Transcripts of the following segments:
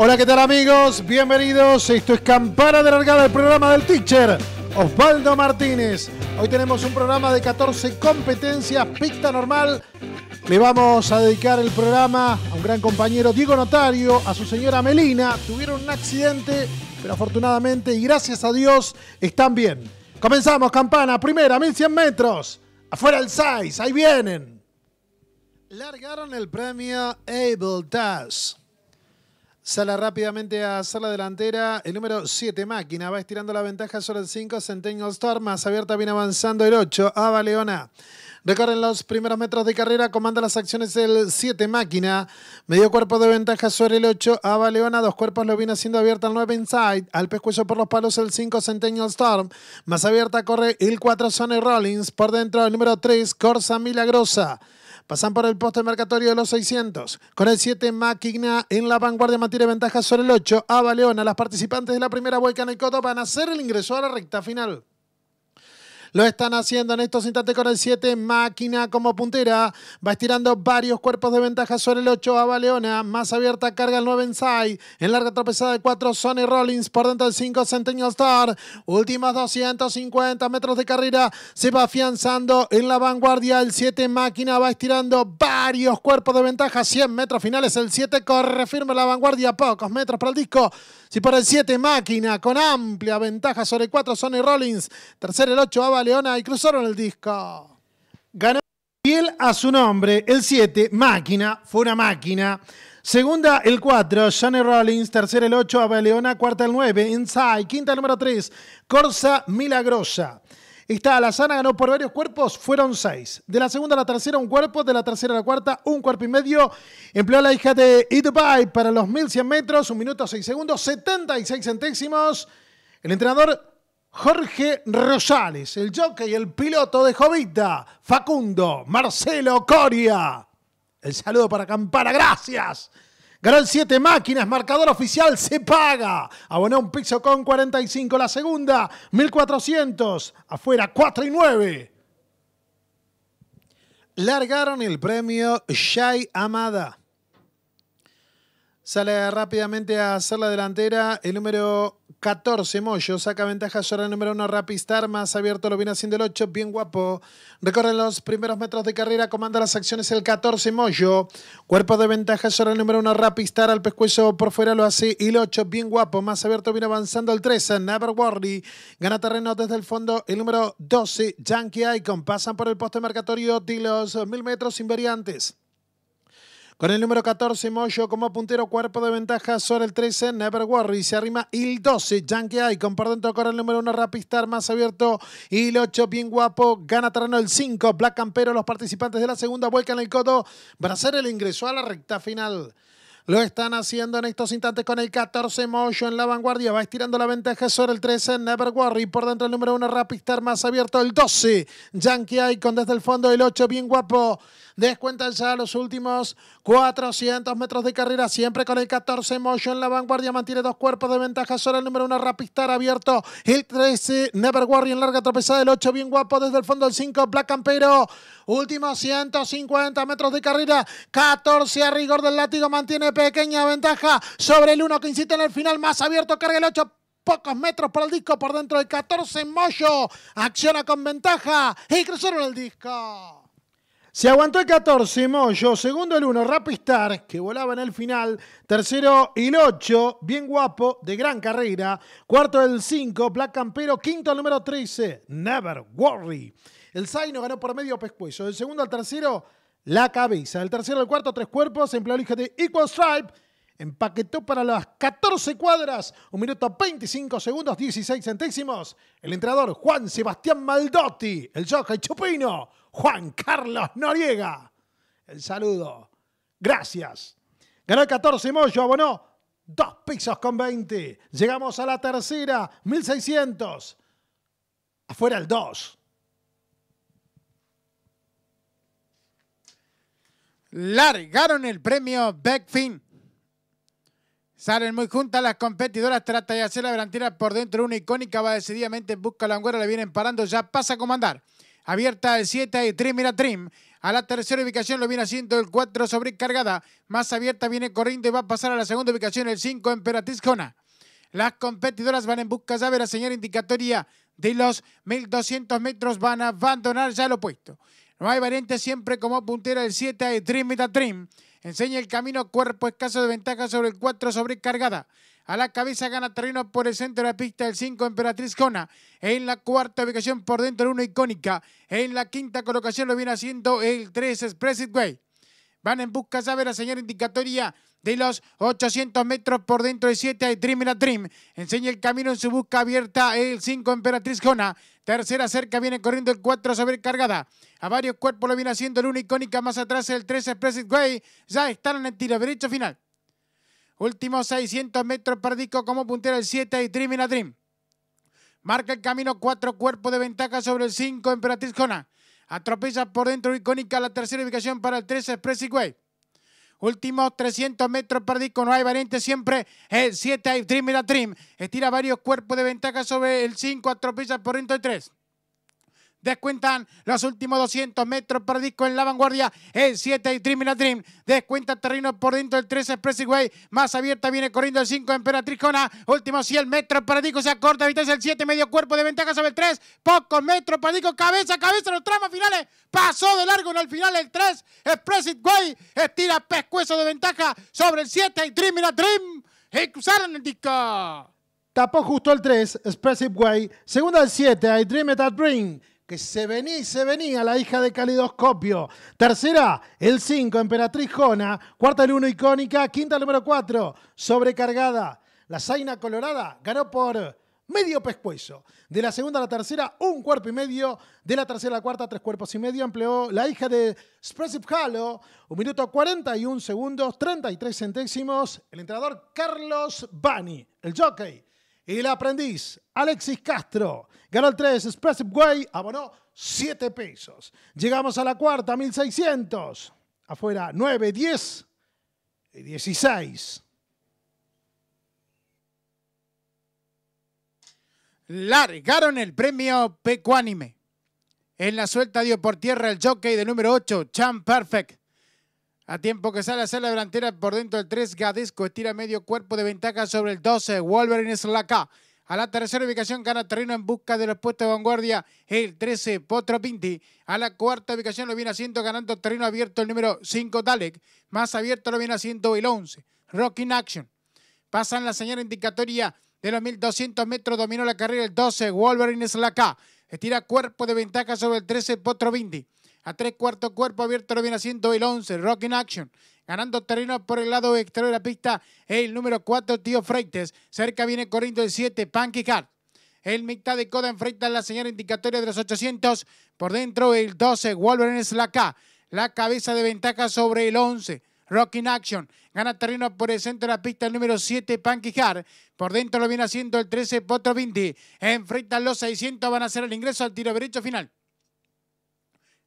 Hola, ¿qué tal amigos? Bienvenidos. Esto es Campana de Largada, el programa del teacher Osvaldo Martínez. Hoy tenemos un programa de 14 competencias, pista normal. Le vamos a dedicar el programa a un gran compañero, Diego Notario, a su señora Melina. Tuvieron un accidente, pero afortunadamente y gracias a Dios están bien. Comenzamos, Campana, primera, 1100 metros. Afuera el size ahí vienen. Largaron el premio Able Task. Sala rápidamente a hacer la delantera. El número 7, Máquina, va estirando la ventaja sobre el 5. Centennial Storm, más abierta, viene avanzando el 8. Ava Leona. Recorren los primeros metros de carrera, comanda las acciones el 7 máquina. Medio cuerpo de ventaja sobre el 8, Ava Leona. Dos cuerpos lo viene haciendo abierta el 9 Inside. Al pescuezo por los palos el 5 Centennial Storm. Más abierta corre el 4 Sonny Rollins. Por dentro el número 3, Corsa Milagrosa. Pasan por el poste mercatorio de los 600. Con el 7, Máquina en la vanguardia mantiene ventaja sobre el 8. Leona. las participantes de la primera vuelta en el Coto van a hacer el ingreso a la recta final. Lo están haciendo en estos instantes con el 7. Máquina como puntera. Va estirando varios cuerpos de ventaja sobre el 8. a Leona. Más abierta carga el 9 Inside. En larga tropezada de 4. Sonny Rollins. Por dentro del 5. Centennial Star. Últimos 250 metros de carrera. Se va afianzando en la vanguardia. El 7 Máquina va estirando varios cuerpos de ventaja. 100 metros finales. El 7 corre firme la vanguardia. Pocos metros para el disco. Si por el 7, Máquina, con amplia ventaja sobre 4, Sonny Rollins. Tercero el 8, Ava Leona y cruzaron el disco. Ganó fiel a su nombre. El 7, Máquina, fue una máquina. Segunda, el 4, Sonny Rollins. Tercera, el 8, Ava Leona. Cuarta, el 9, Inside. Quinta, el número 3, Corsa Milagrosa. Esta Alazana ganó por varios cuerpos, fueron seis. De la segunda a la tercera, un cuerpo. De la tercera a la cuarta, un cuerpo y medio. Empleó la hija de Itbay para los 1100 metros, un minuto, seis segundos, 76 centésimos. El entrenador Jorge Rosales, el jockey, el piloto de Jovita, Facundo, Marcelo Coria. El saludo para Campana, gracias. Gran 7 máquinas, marcador oficial, se paga. Abona un piso con 45. La segunda, 1400. Afuera, 4 y 9. Largaron el premio Shai Amada. Sale rápidamente a hacer la delantera el número 14 Moyo saca ventaja sobre el número 1 Rapistar, más abierto lo viene haciendo el 8, bien guapo. Recorre los primeros metros de carrera, comanda las acciones el 14 Moyo. Cuerpo de ventaja sobre el número 1 Rapistar, al pescuezo por fuera lo hace y el 8, bien guapo. Más abierto viene avanzando el 13, Never Gana terreno desde el fondo el número 12, Yankee Icon. Pasan por el poste marcatorio de los mil metros invariantes. Con el número 14, Moyo como puntero, cuerpo de ventaja sobre el 13, Never Worry. Se arrima el 12, Yankee Icon. Por dentro corre el número 1, Rapistar, más abierto. Y el 8, bien guapo. Gana terreno el 5, Black Campero. Los participantes de la segunda vuelca en el codo. hacer el ingreso a la recta final. Lo están haciendo en estos instantes con el 14 Motion en la vanguardia. Va estirando la ventaja sobre el 13 Never Worry. Por dentro el número 1 Rapistar más abierto. El 12 Yankee Icon desde el fondo. El 8 bien guapo. Descuentan ya los últimos 400 metros de carrera. Siempre con el 14 Motion en la vanguardia. Mantiene dos cuerpos de ventaja sobre el número 1 Rapistar abierto. El 13 Never Worry en larga tropezada. El 8 bien guapo desde el fondo. El 5 Black Campero. Últimos 150 metros de carrera. 14 a rigor del látigo. Mantiene pequeña ventaja sobre el 1 que insiste en el final más abierto, carga el 8 pocos metros por el disco, por dentro del 14 Moyo, acciona con ventaja y cruzaron el disco. Se aguantó el 14, Moyo. Segundo el 1, Rapistar, que volaba en el final. Tercero el 8, bien guapo, de gran carrera. Cuarto el 5, Black Campero. Quinto el número 13, Never Worry. El Zaino ganó por medio pescuezo. Del segundo al tercero, la cabeza. El tercero, el cuarto, tres cuerpos, empleó el de Equal Stripe. Empaquetó para las 14 cuadras, un minuto 25 segundos, 16 centésimos. El entrenador Juan Sebastián Maldotti, el jockey Chupino, Juan Carlos Noriega. El saludo. Gracias. Ganó el 14 Moyo, abonó Dos pisos con 20. Llegamos a la tercera, 1600. Afuera el 2. largaron el premio Beckfin. Salen muy juntas las competidoras, trata de hacer la delantera por dentro, una icónica va decididamente en busca de la le vienen parando, ya pasa a comandar. Abierta el 7 y Trim, mira Trim. A la tercera ubicación lo viene haciendo el 4 sobrecargada. Más abierta viene corriendo y va a pasar a la segunda ubicación el 5 Emperatriz Jona. Las competidoras van en busca ya de la señal indicatoria de los 1200 metros. Van a abandonar ya lo puesto. No hay Variante siempre como puntera el 7 de Trim Trim. Enseña el camino, cuerpo escaso de ventaja sobre el 4 sobrecargada. A la cabeza gana terreno por el centro de la pista el 5 Emperatriz Cona. En la cuarta ubicación por dentro el 1 Icónica. En la quinta colocación lo viene haciendo el 3 Expressway. Van en busca, saber a señal indicatoria de los 800 metros por dentro del 7 hay Dream in Dream. Enseña el camino en su busca abierta el 5 Emperatriz Jona. Tercera cerca viene corriendo el 4 sobrecargada. A varios cuerpos lo viene haciendo 1, Icónica. Más atrás el 3 expressway Way. Ya están en el tiro derecho final. Últimos 600 metros para Disco como puntero el 7 y Dream in Dream. Marca el camino 4 cuerpos de ventaja sobre el 5 Emperatriz Jona. Atropella por dentro Icónica la tercera ubicación para el 3 expressway Way. Últimos 300 metros con no hay variante siempre. El 7 hay trim, la trim. Estira varios cuerpos de ventaja sobre el 5, atropilla por dentro de 3. Descuentan los últimos 200 metros por disco en la vanguardia. El 7 y Dream in a Dream. Descuenta terreno por dentro del Expressive Way. Más abierta viene corriendo el 5 Emperatriz Cona. Último 100 metros para disco. Se acorta distancia el 7. Medio cuerpo de ventaja sobre el 3. Pocos metros para disco. Cabeza, a cabeza. Los tramos finales. Pasó de largo en el final el 3. Way. estira pescuezo de ventaja sobre el 7 y Dream in Dream. Y cruzaron el disco. Tapó justo el 3, Expressive Way. Segunda el 7, I Dream It Dream que se venía y se venía la hija de Calidoscopio. Tercera, el 5, Emperatriz Jona. Cuarta, el 1, Icónica. Quinta, el número 4, Sobrecargada. La Zaina Colorada ganó por medio pescuezo. De la segunda a la tercera, un cuerpo y medio. De la tercera a la cuarta, tres cuerpos y medio. Empleó la hija de Expressive Halo, un minuto 41 segundos, 33 centésimos. El entrenador Carlos Bani, el jockey. Y el aprendiz, Alexis Castro, ganó el 3, Expressive Way, abonó 7 pesos. Llegamos a la cuarta, 1600. Afuera, 9, 10 y 16. Largaron el premio Pecuánime. En la suelta dio por tierra el jockey de número 8, Champ Perfect. A tiempo que sale a hacer la delantera por dentro del 3, Gadesco estira medio cuerpo de ventaja sobre el 12. Wolverine es la K. A la tercera ubicación gana terreno en busca de los puestos de vanguardia el 13 Potro Pinti. A la cuarta ubicación lo viene haciendo ganando terreno abierto el número 5 Dalek. Más abierto lo viene haciendo el 11 Rock in Action. Pasan la señal indicatoria de los 1200 metros. Dominó la carrera el 12 Wolverine es la K. Estira cuerpo de ventaja sobre el 13 Potro Pinti. A tres cuartos cuerpo abierto lo viene haciendo el 11, Rock in Action. Ganando terreno por el lado exterior de la pista, el número 4, Tío Freites. Cerca viene corriendo el 7, Punky Hart. El mitad de coda enfrenta a la señal indicatoria de los 800. Por dentro el 12, Wolverine es la La cabeza de ventaja sobre el 11. Rock in Action. Gana terreno por el centro de la pista el número 7, Punky Hart. Por dentro lo viene haciendo el 13, Potro Vinti. Enfrenta los 600. Van a hacer el ingreso al tiro derecho final.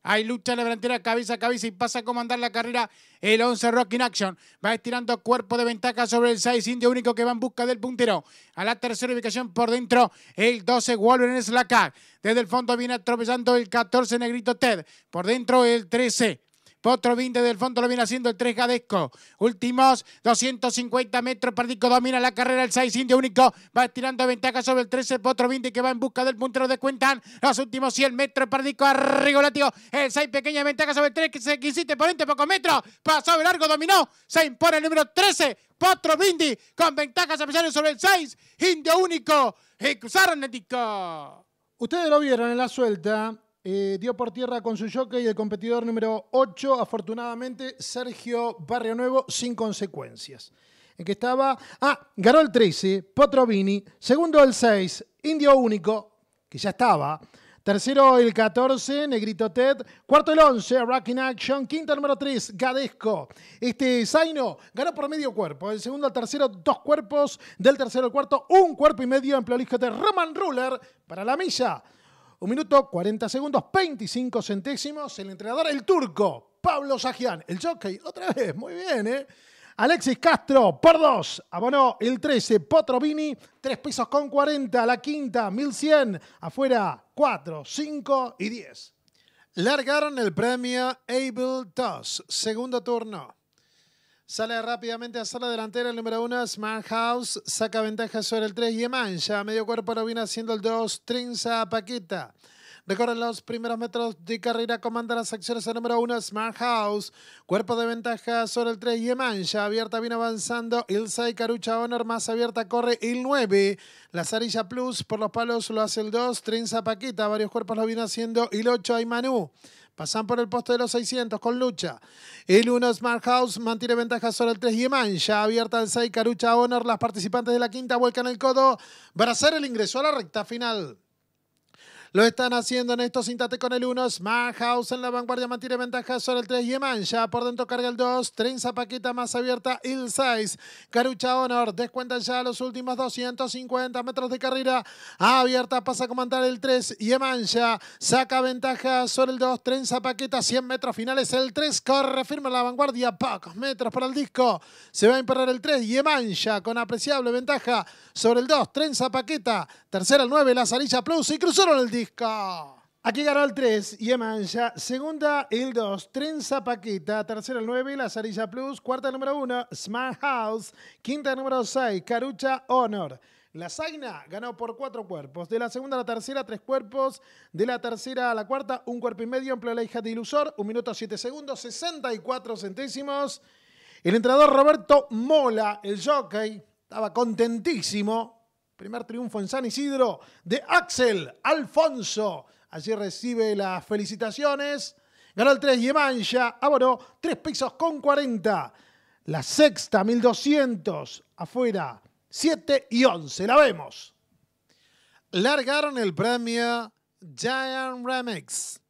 Hay lucha en la delantera, cabeza a cabeza y pasa a comandar la carrera el 11 Rock in Action. Va estirando cuerpo de ventaja sobre el 6 Indio Único que va en busca del puntero. A la tercera ubicación por dentro el 12 Wolverine Slack. la Desde el fondo viene atropellando el 14 Negrito Ted. Por dentro el 13 Potro desde del fondo lo viene haciendo el 3 Gadesco. Últimos 250 metros. Perdico domina la carrera. El 6 Indio único va tirando ventaja sobre el 13 Potro 20 que va en busca del puntero. de Descuentan los últimos 100 metros. Perdico arriba, El 6 pequeña ventaja sobre el 3 que se quisiste ponente pocos metros. Pasó de largo, dominó. Se impone el número 13 Potro Bindi, con ventajas especiales sobre el 6 Indio único. Y cruzaron el disco. Ustedes lo vieron en la suelta. Eh, dio por tierra con su jockey el competidor número 8, afortunadamente Sergio Barrio Nuevo, sin consecuencias. En que estaba, ah, ganó el 13, Potrovini, segundo el 6, Indio Único, que ya estaba, tercero el 14, Negrito Ted, cuarto el 11, in Action, quinto el número 3, Gadesco. Este Zaino ganó por medio cuerpo, del segundo al tercero dos cuerpos, del tercero al cuarto un cuerpo y medio en de Roman Ruler para la milla. Un minuto, 40 segundos, 25 centésimos. El entrenador, el turco, Pablo Sajian. El jockey, otra vez, muy bien, ¿eh? Alexis Castro por dos, abonó el 13, Potrovini, 3 pisos con 40, la quinta, 1100, afuera 4, 5 y 10. Largaron el premio Able Toss, segundo turno. Sale rápidamente a la delantera el número 1, Smart House. Saca ventaja sobre el 3, Yemancha. Medio cuerpo lo viene haciendo el 2, Trinza Paquita. Recorre los primeros metros de carrera, comanda las acciones el número uno Smart House. Cuerpo de ventaja sobre el 3, Yemancha. Abierta viene avanzando Ilsa y Carucha Honor. Más abierta corre el 9. La Zarilla Plus por los palos lo hace el 2, Trinza Paquita. Varios cuerpos lo viene haciendo el 8, Aymanú. Pasan por el poste de los 600 con lucha. El 1 Smart House mantiene ventaja sobre el 3 ya Abierta el 6 Carucha Honor. Las participantes de la quinta vuelcan el codo para hacer el ingreso a la recta final. Lo están haciendo en estos Sintate con el 1, Smackhouse en la vanguardia mantiene ventaja sobre el 3, Yemancha por dentro carga el 2, Trenza paqueta más abierta, Il size Carucha Honor descuenta ya los últimos 250 metros de carrera, abierta pasa a comandar el 3, Yemancha saca ventaja sobre el 2, Trenza paqueta 100 metros finales, el 3 corre firme la vanguardia, pocos metros para el disco, se va a imperar el 3, Yemancha con apreciable ventaja sobre el 2, Trenza paqueta, tercera el 9, la Zarilla Plus y cruzaron el disco Aquí ganó el 3, Emancha. Segunda, el 2, Trenza paqueta Tercera, el 9, La Zarilla Plus. Cuarta, el número 1, Smart House. Quinta, el número 6, Carucha Honor. La Zaina ganó por cuatro cuerpos. De la segunda a la tercera, tres cuerpos. De la tercera a la cuarta, un cuerpo y medio. Empleo la hija de Ilusor. Un minuto, siete segundos, 64 centésimos. El entrenador Roberto Mola, el jockey, estaba contentísimo Primer triunfo en San Isidro de Axel Alfonso. Allí recibe las felicitaciones. Ganó el 3 Yemancha, abonó 3 pesos con 40. La sexta, 1200. Afuera, 7 y 11. La vemos. Largaron el premio Giant Remix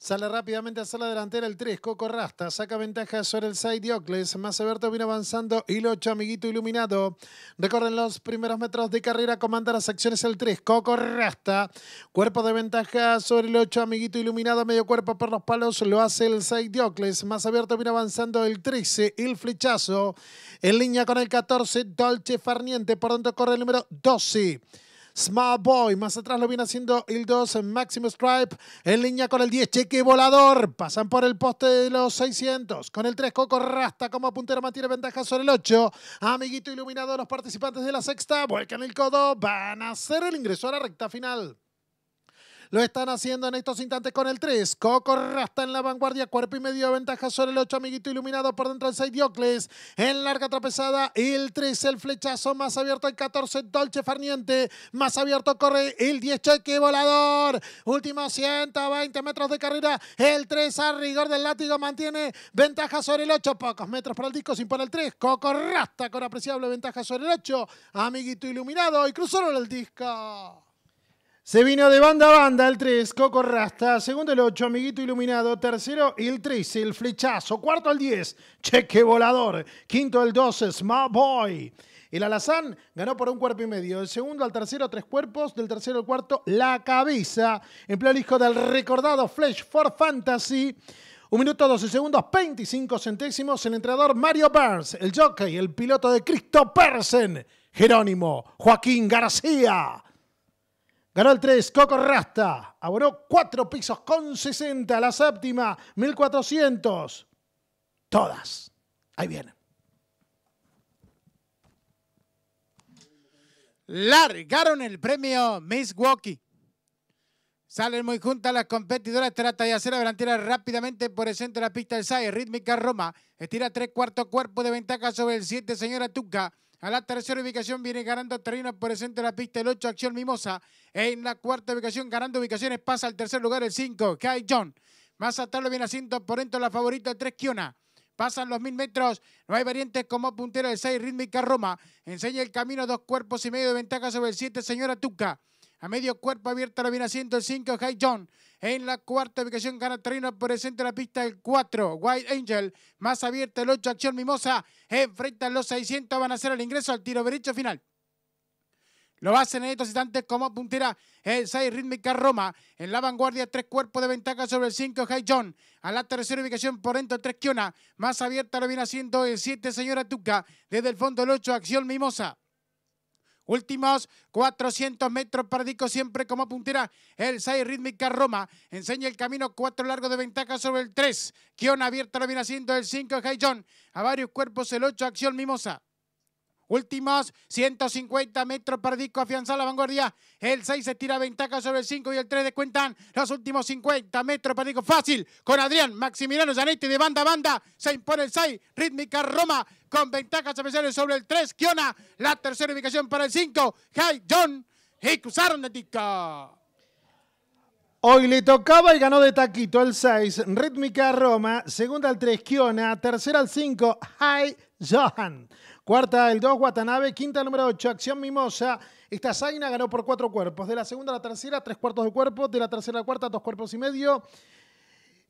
Sale rápidamente hacia la delantera el 3, Coco Rasta, saca ventaja sobre el 6 Diocles, abierto, viene avanzando, el 8 Amiguito Iluminado, recorren los primeros metros de carrera, comanda las acciones el 3, Coco Rasta, cuerpo de ventaja sobre el 8 Amiguito Iluminado, medio cuerpo por los palos, lo hace el 6 Diocles, Más abierto, viene avanzando el 13, el flechazo, en línea con el 14 Dolce Farniente, por donde corre el número 12. Small Boy. Más atrás lo viene haciendo el 2, Maximum Stripe. En línea con el 10, cheque volador. Pasan por el poste de los 600. Con el 3, Coco Rasta como puntero mantiene ventaja sobre el 8. Amiguito iluminado, los participantes de la sexta. Vuelcan el codo. Van a hacer el ingreso a la recta final. Lo están haciendo en estos instantes con el 3. Coco Rasta en la vanguardia. Cuerpo y medio ventaja sobre el 8. Amiguito iluminado por dentro del 6. Diocles. En larga trapezada. El 3. El flechazo más abierto. El 14. Dolce Farniente. Más abierto corre el 10. Cheque volador. Último 120 metros de carrera. El 3 a rigor del látigo mantiene ventaja sobre el 8. Pocos metros para el disco. Sin para el 3. Coco Rasta con apreciable ventaja sobre el 8. Amiguito iluminado. Y cruzaron el disco. Se vino de banda a banda el 3, Coco Rasta. Segundo el 8, Amiguito Iluminado. Tercero el 3, el flechazo. Cuarto el 10, Cheque Volador. Quinto el 12, Small Boy. El alazán ganó por un cuerpo y medio. El segundo al tercero, tres cuerpos. Del tercero al cuarto, la cabeza. En el hijo del recordado Flash for Fantasy. Un minuto 12 segundos, 25 centésimos. El entrenador Mario Burns, el jockey, el piloto de Cristo Persen, Jerónimo Joaquín García. Ganó el 3, Coco Rasta. Abonó 4 pisos con 60. La séptima, 1400. Todas. Ahí vienen. Largaron el premio Miss Walkie. Salen muy juntas las competidoras. Trata de hacer la delantera rápidamente por el centro de la pista del SAE. Rítmica Roma. Estira tres cuartos cuerpo de ventaja sobre el 7, señora Tuca. A la tercera ubicación viene ganando terreno por el de la pista el 8, Acción Mimosa. En la cuarta ubicación, ganando ubicaciones, pasa al tercer lugar el 5, Kai John. Más atrás lo viene haciendo por dentro la favorita el 3, Kiona. Pasan los mil metros, no hay variantes como puntera el 6, Rítmica Roma. Enseña el camino, dos cuerpos y medio de ventaja sobre el 7, Señora Tuca. A medio cuerpo abierta la viene haciendo el 5, High John. En la cuarta ubicación gana por el centro de la pista el 4, White Angel. Más abierta el 8, Acción Mimosa. enfrenta los 600, van a hacer el ingreso al tiro derecho final. Lo hacen en estos instantes como puntera el 6 Rítmica Roma. En la vanguardia, tres cuerpos de ventaja sobre el 5 High John. A la tercera ubicación por dentro, 3 Kiona. Más abierta lo viene haciendo el 7 Señora Tuca. Desde el fondo el 8, Acción Mimosa. Últimos 400 metros para siempre como puntera. El 6 rítmica Roma. Enseña el camino 4 largo de ventaja sobre el 3. Kion abierta lo viene haciendo el 5 John. A varios cuerpos el 8 Acción Mimosa. Últimos 150 metros para Disco afianza la vanguardia. El 6 se tira ventaja sobre el 5 y el 3 descuentan los últimos 50 metros para Disco. Fácil con Adrián Maximiliano Zanetti de banda a banda. Se impone el 6. Rítmica Roma con ventajas especiales sobre el 3. Kiona. La tercera ubicación para el 5. Hay John. Y cruzaron Hoy le tocaba y ganó de taquito el 6, Rítmica Roma, segunda al 3, Kiona, tercera al 5, High Johan, cuarta el 2, Watanabe, quinta al número 8, Acción Mimosa, esta Zaina ganó por cuatro cuerpos, de la segunda a la tercera, tres cuartos de cuerpo, de la tercera a la cuarta, dos cuerpos y medio,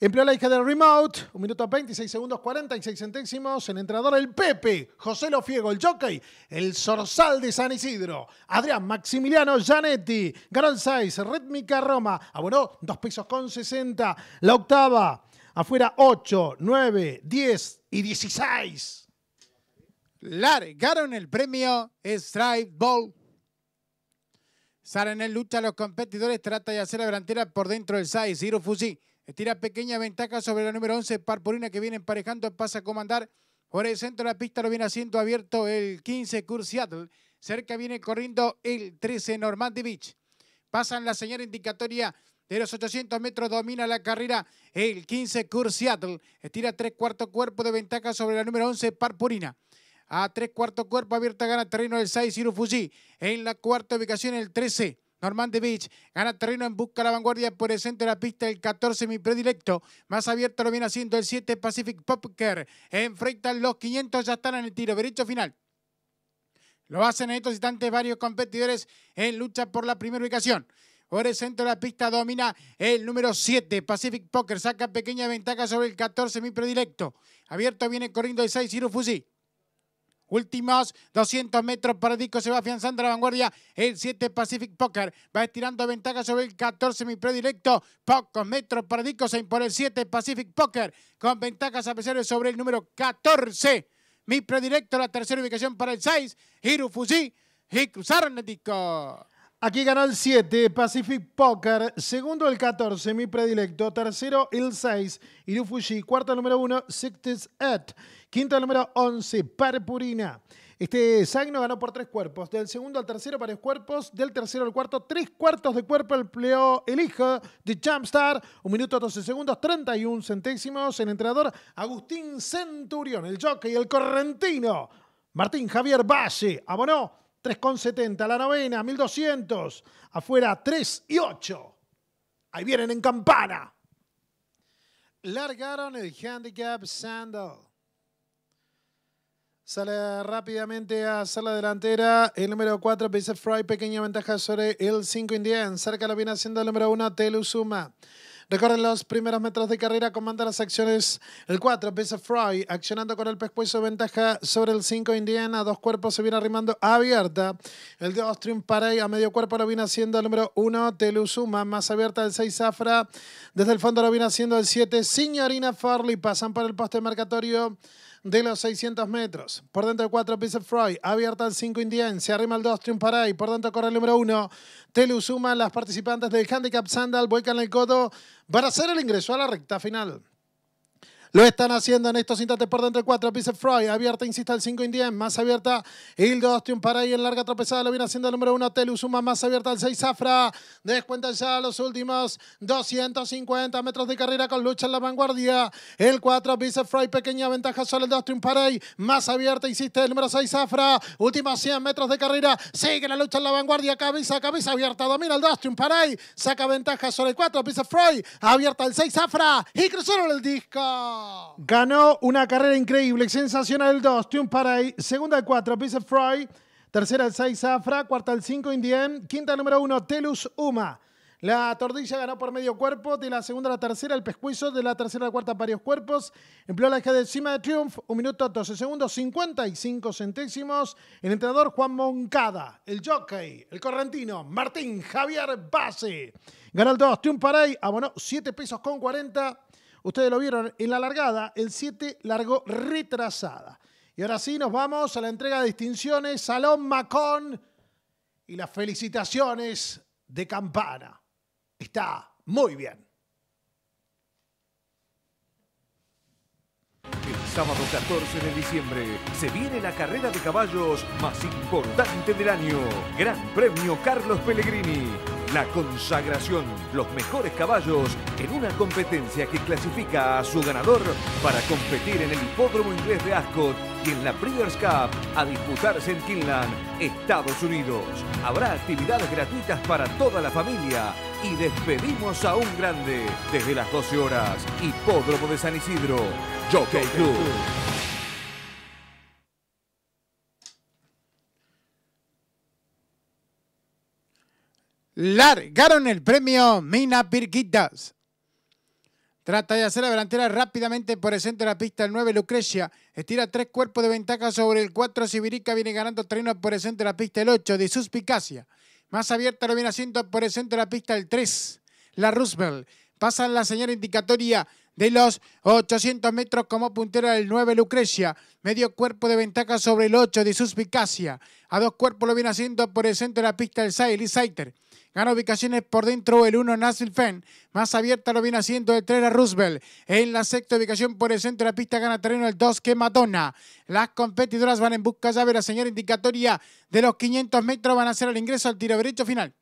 Empleó la hija del remote, 1 minuto 26 segundos 46 centésimos. El entrenador el Pepe, José Lofiego, el jockey, el sorsal de San Isidro, Adrián Maximiliano Gianetti, Garón size Rítmica Roma, abonó 2 pesos con 60. La octava, afuera 8, 9, 10 y 16. Largaron el premio Strike Ball Salen en lucha los competidores, trata de hacer la delantera por dentro del size. Ciro Fuji. Estira pequeña ventaja sobre la número 11, Parpurina, que viene emparejando, pasa a comandar. Por el centro de la pista lo viene haciendo abierto el 15, Seattle. Cerca viene corriendo el 13, Normandy Beach. Pasan la señal indicatoria de los 800 metros domina la carrera el 15 Cur Estira tres cuartos cuerpo de ventaja sobre la número 11 Parpurina. A tres cuartos cuerpo abierta gana terreno el 6 Irufuji. En la cuarta ubicación el 13 Normandy Beach gana terreno en busca de la vanguardia por el centro de la pista el 14 mi predilecto. Más abierto lo viene haciendo el 7 Pacific Poker Enfrentan los 500, ya están en el tiro derecho final. Lo hacen en estos instantes varios competidores en lucha por la primera ubicación. Por el centro de la pista domina el número 7, Pacific Poker. Saca pequeña ventaja sobre el 14 mi predilecto. Abierto viene corriendo el 6, Ciro Fuji. Últimos 200 metros para Dico Se va afianzando la vanguardia. El 7 Pacific Poker va estirando ventajas sobre el 14 mi predilecto. Pocos metros para disco. Se impone el 7 Pacific Poker con ventajas a pesar de sobre el número 14. Mi predilecto, la tercera ubicación para el 6. Hiru Fuji y Aquí ganó el 7, Pacific Poker, segundo el 14, mi predilecto, tercero el 6, Irufuji, Cuarto, el número 1, Sixties Ed, Quinto, el número 11, Parpurina. Este Sagno ganó por tres cuerpos, del segundo al tercero varios cuerpos, del tercero al cuarto tres cuartos de cuerpo El pleo, el hijo de Jumpstar, un minuto 12 segundos, 31 centésimos, el entrenador Agustín Centurión, el jockey, el correntino, Martín Javier Valle, abonó 3,70 la novena, 1200. Afuera 3 y 8. Ahí vienen en campana. Largaron el handicap Sandal. Sale rápidamente a hacer la delantera. El número 4, Bicep Fry, pequeña ventaja sobre el 5 Indian. Cerca lo viene haciendo el número 1, Telusuma. Recorren los primeros metros de carrera, comanda las acciones el 4, pesa Fry, accionando con el pescuezo, ventaja sobre el 5, Indiana, dos cuerpos se viene arrimando abierta. El de Austrian Parey a medio cuerpo lo viene haciendo el número 1, Telusuma. más abierta el 6, Zafra. Desde el fondo lo viene haciendo el 7, Signorina Farley, pasan por el poste marcatorio de los 600 metros. Por dentro 4, Piece of Freud, abierta el 5 Indian, se arrima el 2, y por dentro corre el número 1, Telu las participantes del Handicap Sandal, vuelcan el codo para hacer el ingreso a la recta final. Lo están haciendo en estos instantes por dentro el 4. Bicep Abierta, insiste. el 5 10. Más abierta el 2 para ahí en larga tropezada. Lo viene haciendo el número 1 Telusuma. Más abierta el 6 Zafra. Descuentan ya los últimos 250 metros de carrera con lucha en la vanguardia. El 4 Bicep Fry. Pequeña ventaja sobre el 2, para Más abierta, insiste, el número 6 Zafra. Últimos 100 metros de carrera. Sigue la lucha en la vanguardia. Cabeza, cabeza abierta. Domina el 2, para Saca ventaja sobre el 4 Bicep Freud. Abierta el 6 Zafra. Y cruzaron el disco. Ganó una carrera increíble, sensacional el 2, Tune Paray, segunda el 4, Piece of Fry, tercera el 6, Zafra, cuarta el 5, Indien, quinta el número 1, Telus Uma. La tordilla ganó por medio cuerpo, de la segunda a la tercera el pescuizo. de la tercera a la cuarta varios cuerpos. Empleó la hija de cima de Triumph, 1 minuto 12 segundos, 55 centésimos. El entrenador Juan Moncada, el jockey, el correntino Martín Javier Base. Ganó el 2, Triumph Paray, abonó 7 pesos con 40. Ustedes lo vieron en la largada, el 7 largó retrasada. Y ahora sí, nos vamos a la entrega de distinciones, Salón Macón y las felicitaciones de Campana. Está muy bien. El sábado 14 de diciembre se viene la carrera de caballos más importante del año. Gran Premio Carlos Pellegrini la consagración, los mejores caballos en una competencia que clasifica a su ganador para competir en el Hipódromo Inglés de Ascot y en la Breeders' Cup a disputarse en Kinland, Estados Unidos. Habrá actividades gratuitas para toda la familia y despedimos a un grande desde las 12 horas. Hipódromo de San Isidro, Jockey Club. largaron el premio Mina Virguitas. Trata de hacer la delantera rápidamente por el centro de la pista. El 9, Lucrecia. Estira tres cuerpos de ventaja sobre el 4. Sibirica viene ganando Treino por el centro de la pista. El 8, de Suspicacia. Más abierta lo viene haciendo por el centro de la pista. El 3, la Roosevelt. Pasa la señal indicatoria de los 800 metros como puntera el 9 Lucrecia. Medio cuerpo de ventaja sobre el 8 de Suspicacia. A dos cuerpos lo viene haciendo por el centro de la pista el 6, Lee Gana ubicaciones por dentro el 1 Nasil Fenn. Más abierta lo viene haciendo el 3 la Roosevelt. En la sexta ubicación por el centro de la pista gana terreno el 2 que Madonna. Las competidoras van en busca llave la señal indicatoria de los 500 metros. Van a hacer el ingreso al tiro derecho final.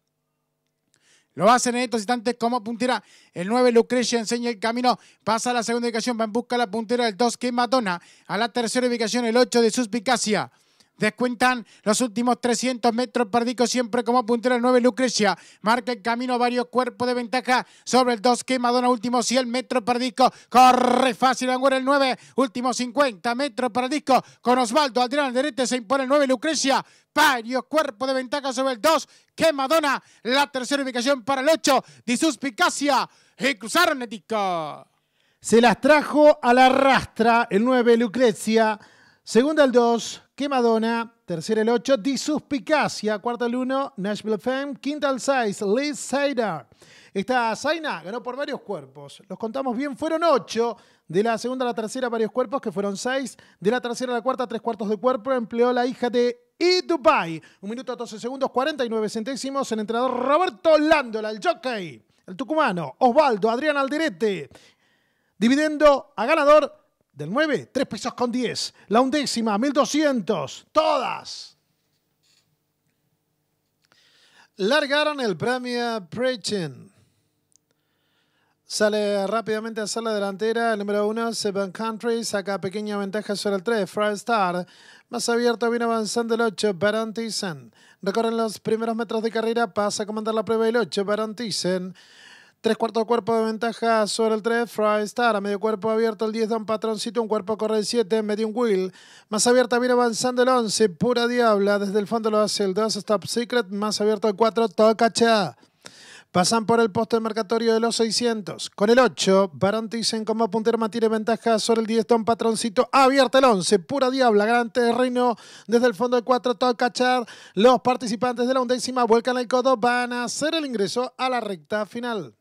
Lo hacen en estos instantes como puntera. El 9, Lucrecia, enseña el camino. Pasa a la segunda ubicación, va en busca la puntera del 2, que Matona. A la tercera ubicación, el 8 de Suspicacia. Descuentan los últimos 300 metros. Perdico siempre como puntera el 9. Lucrecia marca el camino. Varios cuerpos de ventaja sobre el 2 que Madonna. Último 100 metros. Perdico corre fácil. Angura el 9. Último 50 metros. Perdico con Osvaldo. al derecho se impone el 9. Lucrecia varios cuerpos de ventaja sobre el 2. Que Madonna. La tercera ubicación para el 8. Disuspicacia y cruzaron disco. Se las trajo a la rastra el 9. Lucrecia. Segunda el 2 que Madonna, tercera el 8, Disuspicacia, Suspicacia, cuarta el 1, Nashville Femme, quinta el 6, Liz Zaina. Esta Zaina ganó por varios cuerpos, los contamos bien, fueron 8, de la segunda a la tercera varios cuerpos, que fueron 6, de la tercera a la cuarta tres cuartos de cuerpo, empleó la hija de y Dubai. Un minuto 12 segundos, 49 centésimos, el entrenador Roberto Lándola, el jockey, el tucumano, Osvaldo, Adrián Alderete, dividiendo a ganador del 9, 3 pesos con 10. La undécima, 1200. Todas. Largaron el premio Preaching. Sale rápidamente a hacer la delantera. El número 1, Seven Country. Saca pequeña ventaja sobre el 3, Fry Star. Más abierto viene avanzando el 8, Baron Thyssen. Recorren los primeros metros de carrera. Pasa a comandar la prueba el 8, Baron Thyssen. Tres cuartos cuerpo de ventaja sobre el 3, Fry Star. A medio cuerpo abierto el 10 da un patroncito, un cuerpo corre el 7, medio un wheel. Más abierta viene avanzando el 11, pura diabla. Desde el fondo lo hace el 2, Stop Secret. Más abierto el 4, toca Pasan por el poste marcatorio de los 600. Con el 8, Baron Thyssen como puntero mantiene ventaja sobre el 10, Don Patroncito. Abierta el 11, pura diabla, gran terreno. Desde el fondo el 4, todo cachar Los participantes de la undécima vuelcan el codo. Van a hacer el ingreso a la recta final.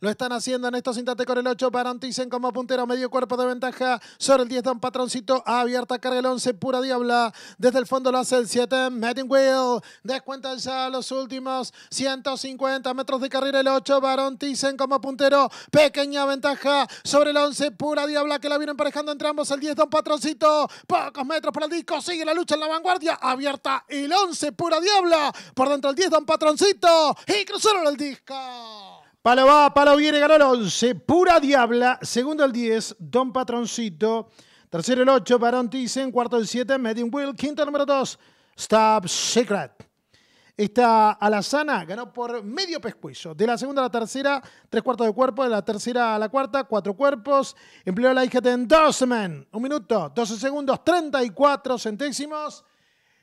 Lo están haciendo en estos instantes con el 8 Baron Anticen como puntero, medio cuerpo de ventaja sobre el 10 Don Patroncito, abierta carga el 11, pura diabla, desde el fondo lo hace el 7, Metting Wheel, descuentan ya los últimos 150 metros de carrera el 8, Baron Thyssen como puntero, pequeña ventaja sobre el 11, pura diabla que la viene emparejando entre ambos el 10 Don Patroncito, pocos metros para el disco, sigue la lucha en la vanguardia, abierta el 11, pura diabla, por dentro el 10 Don Patroncito y cruzaron el disco. Palo va, Palo viene, ganó el 11. Pura Diabla. Segundo el 10, Don Patroncito. Tercero el 8, Barón Thyssen. Cuarto el 7, medium Will. Quinto número 2, Stop Secret. Esta Alazana ganó por medio pescuezo. De la segunda a la tercera, tres cuartos de cuerpo. De la tercera a la cuarta, cuatro cuerpos. Empleó la hija de Endorsement. Un minuto, 12 segundos, 34 centésimos.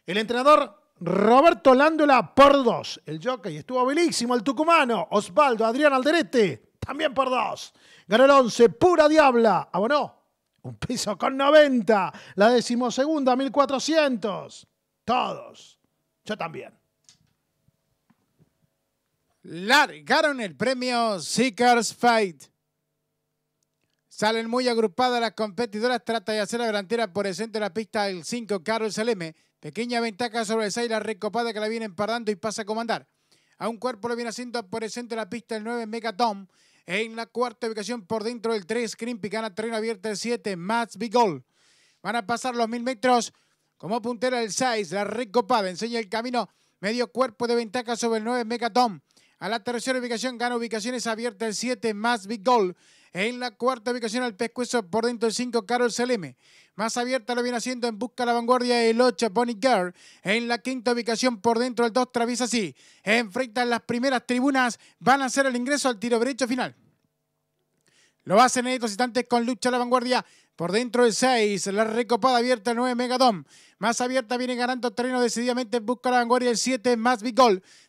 El entrenador Roberto Lándola por dos. El jockey estuvo habilísimo, el tucumano. Osvaldo, Adrián Alderete, también por dos. Ganó el once, pura diabla. Abonó un piso con 90. La decimosegunda, 1400. Todos. Yo también. Largaron el premio Seekers Fight. Salen muy agrupadas las competidoras. Trata de hacer la delantera por el centro de la pista el 5, Carlos Leme. Pequeña ventaja sobre el 6, la recopada que la viene empardando y pasa a comandar. A un cuerpo lo viene haciendo por el centro de la pista el 9 Megatom. En la cuarta ubicación por dentro del 3, Crimpy gana terreno abierto el 7, Mats Bigol. Van a pasar los mil metros como puntera el 6, la recopada enseña el camino. Medio cuerpo de ventaja sobre el 9 Megatom. A la tercera ubicación gana ubicaciones abiertas el 7, más Big En la cuarta ubicación al pescuezo por dentro del 5, Carol Seleme. Más abierta lo viene haciendo en busca de la vanguardia el 8 Bonnie Girl. En la quinta ubicación por dentro el 2 Travis así. Enfrentan las primeras tribunas. Van a hacer el ingreso al tiro derecho final. Lo hacen en estos instantes con lucha a la vanguardia. Por dentro del 6, la recopada abierta el 9 Megadom. Más abierta viene ganando terreno decididamente en busca de la vanguardia el 7 más Big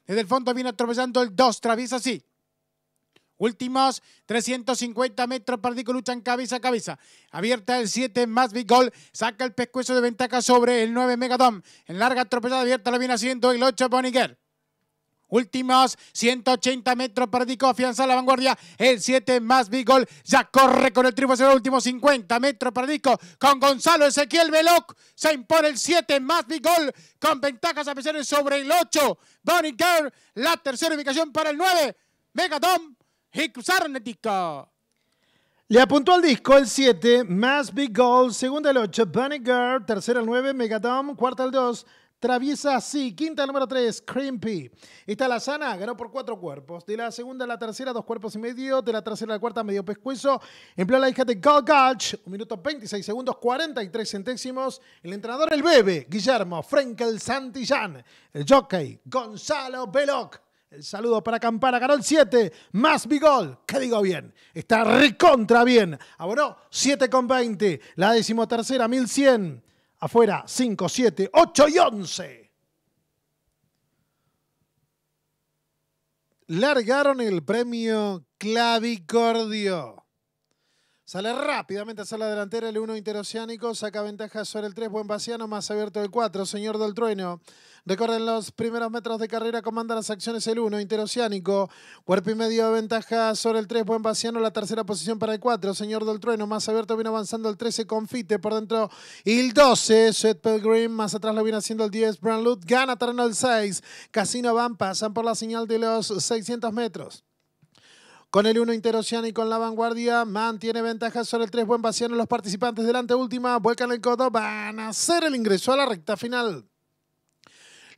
Desde el fondo viene atropellando el 2 Travis así. Últimos 350 metros, Dico. luchan cabeza a cabeza. Abierta el 7, más Big Goal. Saca el pescuezo de ventaja sobre el 9, Megadom. En larga tropezada abierta lo viene haciendo el 8, Boniger. Últimos 180 metros, Dico. afianza la vanguardia. El 7 más Big Goal ya corre con el triunfo Último últimos 50 metros, Dico. con Gonzalo Ezequiel Veloc. Se impone el 7 más Big Goal con ventajas a sobre el 8. Boniger, la tercera ubicación para el 9. Megadom cruzaron el disco. Le apuntó al disco el 7, Mass Big Gold, segunda el 8, Bunny Girl, tercera el 9, Megadom, cuarta el 2, Traviesa Sí. Quinta el número 3, Crimpy. Está la sana, ganó por cuatro cuerpos. De la segunda a la tercera, dos cuerpos y medio. De la tercera a la cuarta, medio pescuezo. Empleó la hija de Gold Gulch. Un minuto 26 segundos, 43 centésimos. El entrenador, el bebé, Guillermo Frenkel Santillán. El jockey, Gonzalo Beloc. El saludo para Campana. Ganó el 7. Más Bigol. que digo bien? Está recontra bien. Abonó 7 con 20. La decimotercera, 1100. Afuera, 5, 7, 8 y 11. Largaron el premio Clavicordio. Sale rápidamente hacia la delantera el 1 interoceánico, saca ventaja sobre el 3, buen vaciano, más abierto el 4, señor del trueno. Recorren los primeros metros de carrera, comanda las acciones el 1, interoceánico. Cuerpo y medio de ventaja sobre el 3, buen vaciano, la tercera posición para el 4, señor del trueno, más abierto viene avanzando el 13, confite por dentro y el 12, Seth Green, más atrás lo viene haciendo el 10, Brand gana terreno el 6, Casino Van, pasan por la señal de los 600 metros. Con el 1 y con la vanguardia, mantiene ventaja sobre el 3 buen vaciano. Los participantes delante última, vuelcan el codo, van a hacer el ingreso a la recta final.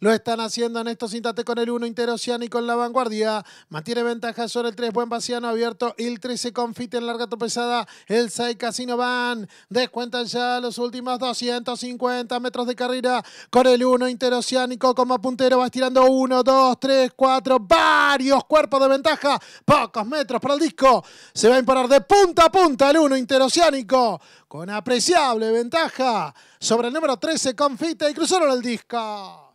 Lo están haciendo en estos instantes con el 1 Interoceánico en la vanguardia. Mantiene ventaja sobre el 3 Buen vaciano abierto. El 13 Confite en larga tropezada. El 6 Casino Van. Descuentan ya los últimos 250 metros de carrera con el 1 Interoceánico como puntero. Va estirando 1, 2, 3, 4. Varios cuerpos de ventaja. Pocos metros para el disco. Se va a imponer de punta a punta el 1 Interoceánico con apreciable ventaja sobre el número 13 Confite y cruzaron el disco.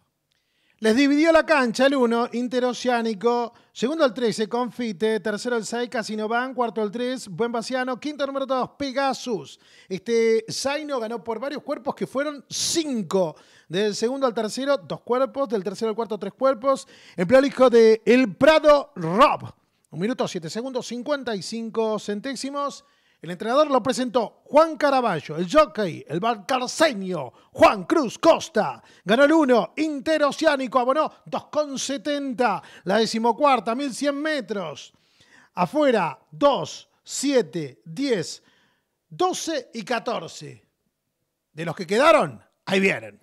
Les dividió la cancha el 1, Interoceánico. Segundo el Se Confite. Tercero el 6, van, Cuarto el 3, Buen Vaciano. Quinto número 2, Pegasus. Este Zaino ganó por varios cuerpos que fueron 5. Del segundo al tercero, dos cuerpos. Del tercero al cuarto, tres cuerpos. El hijo de El Prado Rob. Un minuto, siete segundos, 55 centésimos. El entrenador lo presentó Juan Caraballo, el jockey, el barcarceño, Juan Cruz Costa. Ganó el 1, interoceánico, abonó 2,70. La decimocuarta, 1100 metros. Afuera, 2, 7, 10, 12 y 14. De los que quedaron, ahí vienen.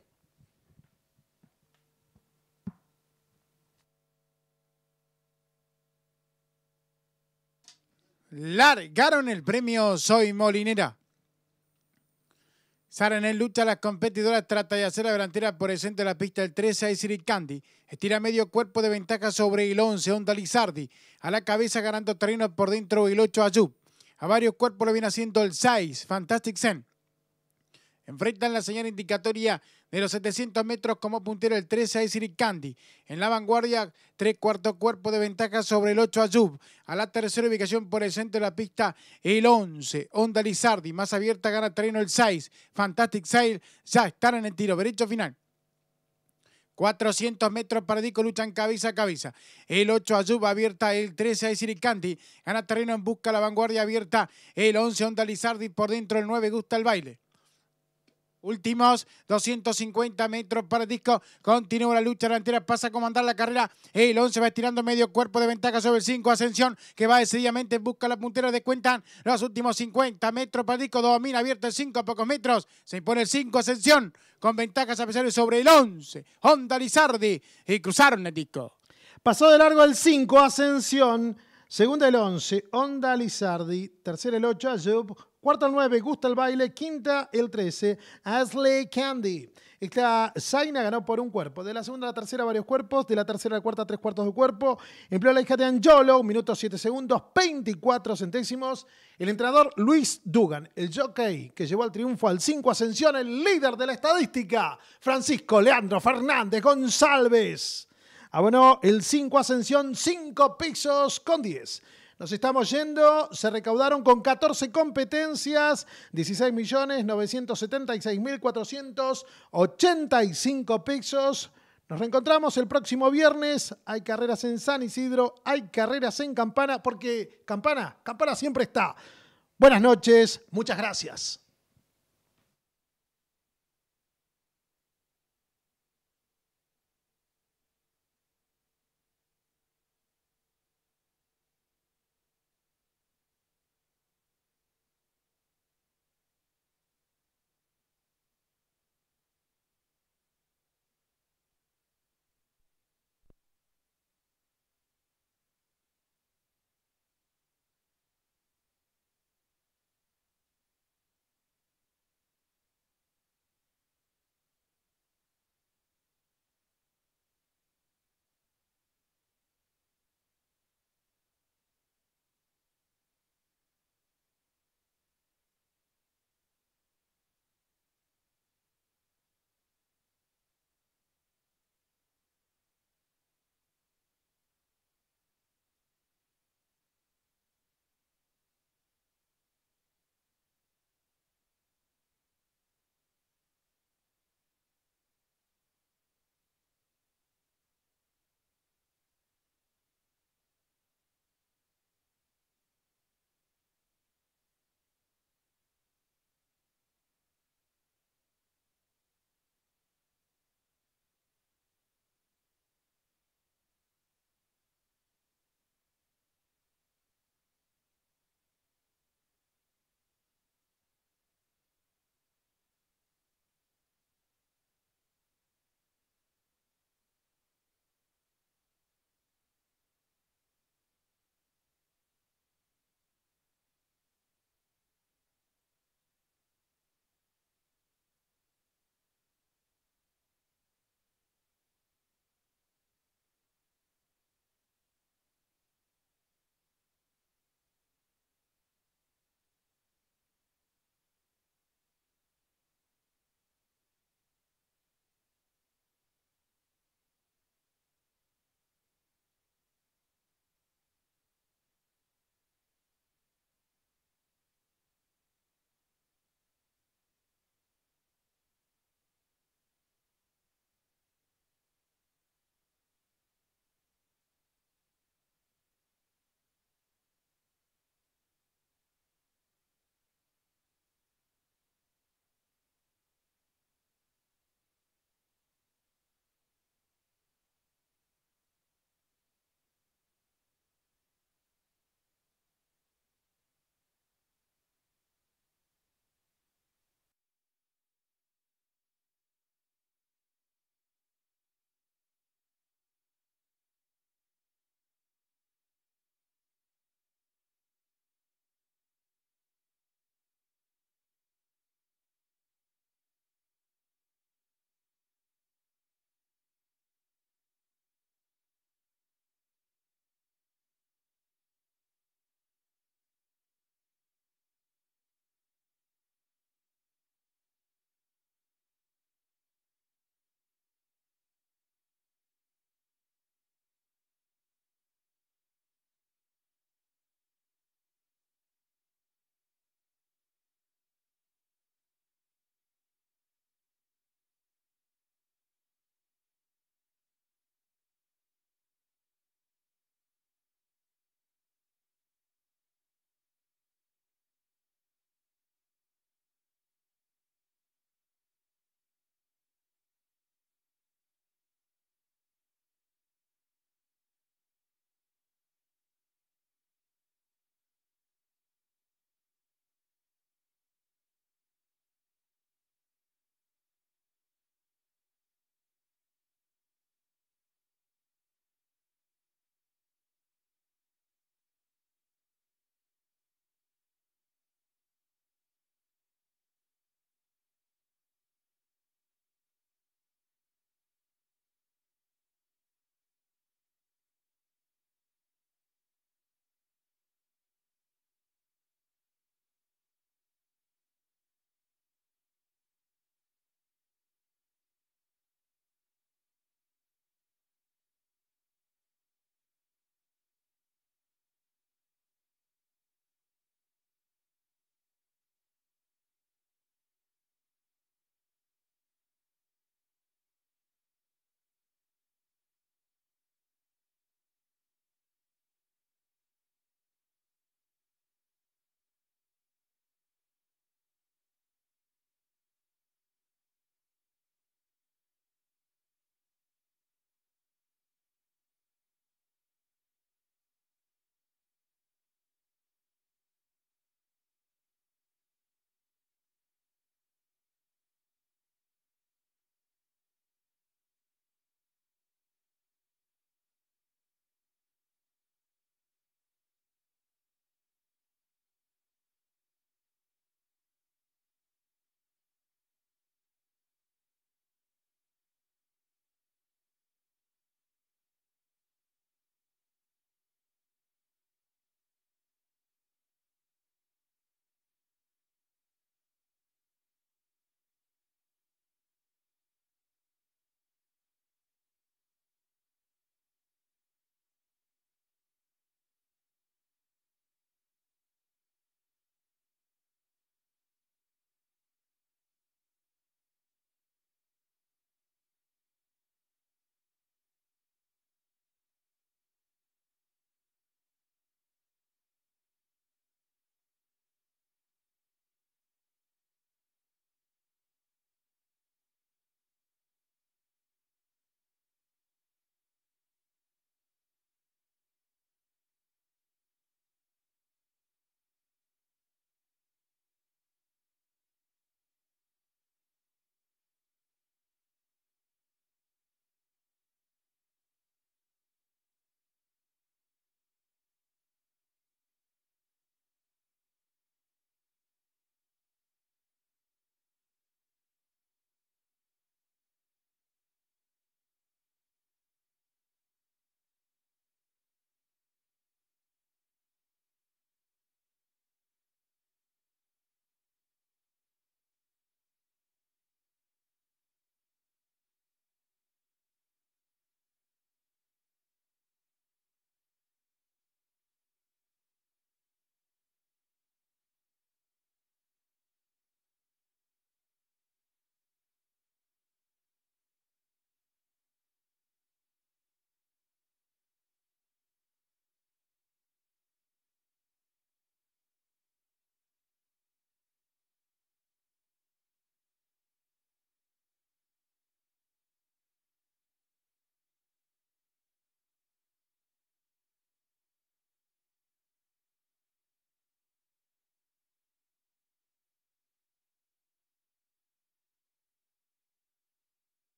largaron el premio Soy Molinera. Sara en el lucha, las competidoras trata de hacer la delantera por el centro de la pista el 13 a Isiric Candy. Estira medio cuerpo de ventaja sobre el 11, Onda Lizardi. A la cabeza ganando terreno por dentro el 8 Ayub. A varios cuerpos lo viene haciendo el 6, Fantastic Zen. Enfrentan la señal indicatoria de los 700 metros como puntero el 13 a Siricandi. En la vanguardia, tres cuartos cuerpo de ventaja sobre el 8 Ayub. A la tercera ubicación por el centro de la pista, el 11, Onda Lizardi. Más abierta gana terreno el 6. Fantastic Sail ya están en el tiro. Derecho final. 400 metros para Dico, luchan cabeza a cabeza. El 8 Ayub, abierta, el 13 a Siricandi. Gana terreno en busca la vanguardia abierta. El 11 Onda Lizardi por dentro, el 9 gusta el baile. Últimos 250 metros para el disco. Continúa la lucha delantera. Pasa a comandar la carrera. El 11 va estirando medio cuerpo de ventaja sobre el 5. Ascensión que va decididamente. Busca la puntera de Cuentan. Los últimos 50 metros para el disco. Domina abierto el 5 a pocos metros. Se impone el 5. Ascensión con ventajas a pesar sobre el 11. Honda Lizardi. Y cruzaron el disco. Pasó de largo el 5. Ascensión. Segunda el 11. Honda Lizardi. Tercera el 8. Ayub. Cuarta el 9, Gusta el baile. Quinta el 13, Ashley Candy. Esta Zaina ganó por un cuerpo. De la segunda a la tercera, varios cuerpos. De la tercera a la cuarta, tres cuartos de cuerpo. Empleó la hija de Angiolo, minuto siete segundos, 24 centésimos. El entrenador Luis Dugan, el jockey que llevó al triunfo al 5 ascensión, el líder de la estadística, Francisco Leandro Fernández González. Abonó el 5 ascensión, 5 pisos con 10. Nos estamos yendo. Se recaudaron con 14 competencias, 16.976.485 pesos. Nos reencontramos el próximo viernes. Hay carreras en San Isidro, hay carreras en Campana, porque Campana, Campana siempre está. Buenas noches, muchas gracias.